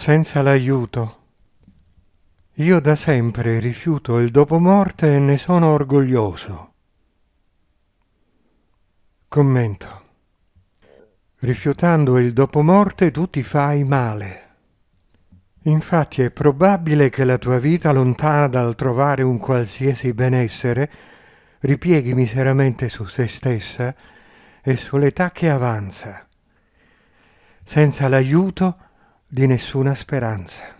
senza l'aiuto. Io da sempre rifiuto il dopomorte e ne sono orgoglioso. Commento. Rifiutando il dopomorte tu ti fai male. Infatti è probabile che la tua vita lontana dal trovare un qualsiasi benessere ripieghi miseramente su se stessa e sull'età che avanza. Senza l'aiuto di nessuna speranza.